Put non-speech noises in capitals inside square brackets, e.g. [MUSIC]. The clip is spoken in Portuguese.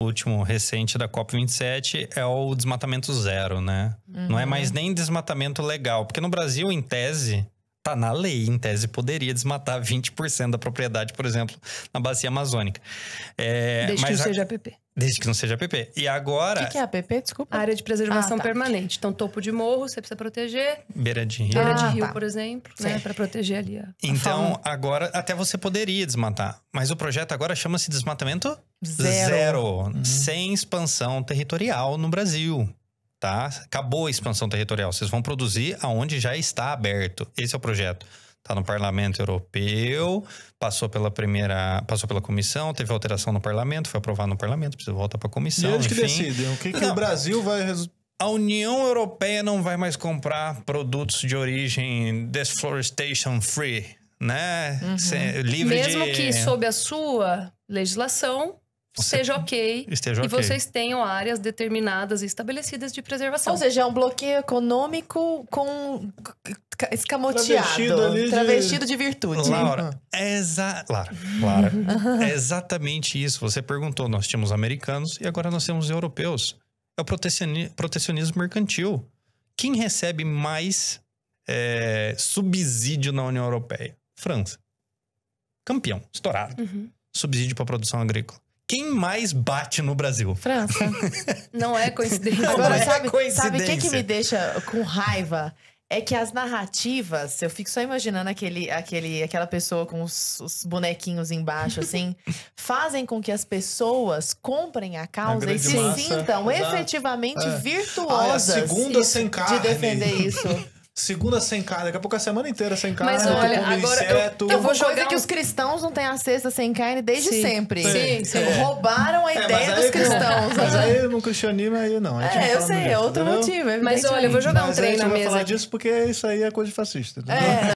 último recente da COP27 é o desmatamento zero, né? Uhum. Não é uhum. mais nem desmatamento legal, porque no Brasil, em tese, Tá na lei, em tese, poderia desmatar 20% da propriedade, por exemplo, na bacia amazônica. É, desde que não a... seja APP. Desde que não seja APP. E agora... O que, que, é APP? Desculpa. A área de preservação ah, tá. permanente. Então, topo de morro, você precisa proteger. Beira de rio. Beira de ah, rio, tá. por exemplo, Sim. né? Para proteger ali a Então, a agora, até você poderia desmatar. Mas o projeto agora chama-se desmatamento zero. zero uhum. Sem expansão territorial no Brasil tá? Acabou a expansão territorial. Vocês vão produzir aonde já está aberto. Esse é o projeto. Está no Parlamento Europeu, passou pela primeira, passou pela comissão, teve alteração no Parlamento, foi aprovado no Parlamento, precisa voltar para a comissão. E eles enfim. que decidem o que, que Não, o Brasil vai a União Europeia não vai mais comprar produtos de origem desflorestation free, né? Uhum. É livre Mesmo de... que sob a sua legislação, seja ok Esteja e okay. vocês tenham áreas determinadas e estabelecidas de preservação. Ou seja, é um bloqueio econômico com escamoteado, travestido, travestido de... de... virtude. Laura, é exa... é exatamente isso. Você perguntou, nós tínhamos americanos e agora nós temos europeus. É o protecionismo mercantil. Quem recebe mais é, subsídio na União Europeia? França. Campeão, estourado. Uhum. Subsídio para produção agrícola quem mais bate no Brasil? França. [LAUGHS] Não é coincidência. Não Agora, é sabe, coincidência. sabe o que, me deixa com raiva? É que as narrativas, eu fico só imaginando aquele, aquele, aquela pessoa com os, os bonequinhos embaixo, assim, [LAUGHS] fazem com que as pessoas comprem a causa a é e se massa, sintam efetivamente é. virtuosas ah, é segunda sem carne. de defender isso. [LAUGHS] segunda sem carne, daqui a pouco é a semana inteira sem carne. Mas né? olha, agora inseto, eu, vou jogar que os cristãos não têm a cesta sem carne desde sim. sempre. Sim, sim, sim. É. Roubaram a é, ideia dos cristãos. Né? Não, mas aí no cristianismo aí não. é, eu sei, é outro motivo. É mas olha, eu vou jogar mas um trem na mesa. falar disso porque isso aí é coisa de fascista. É.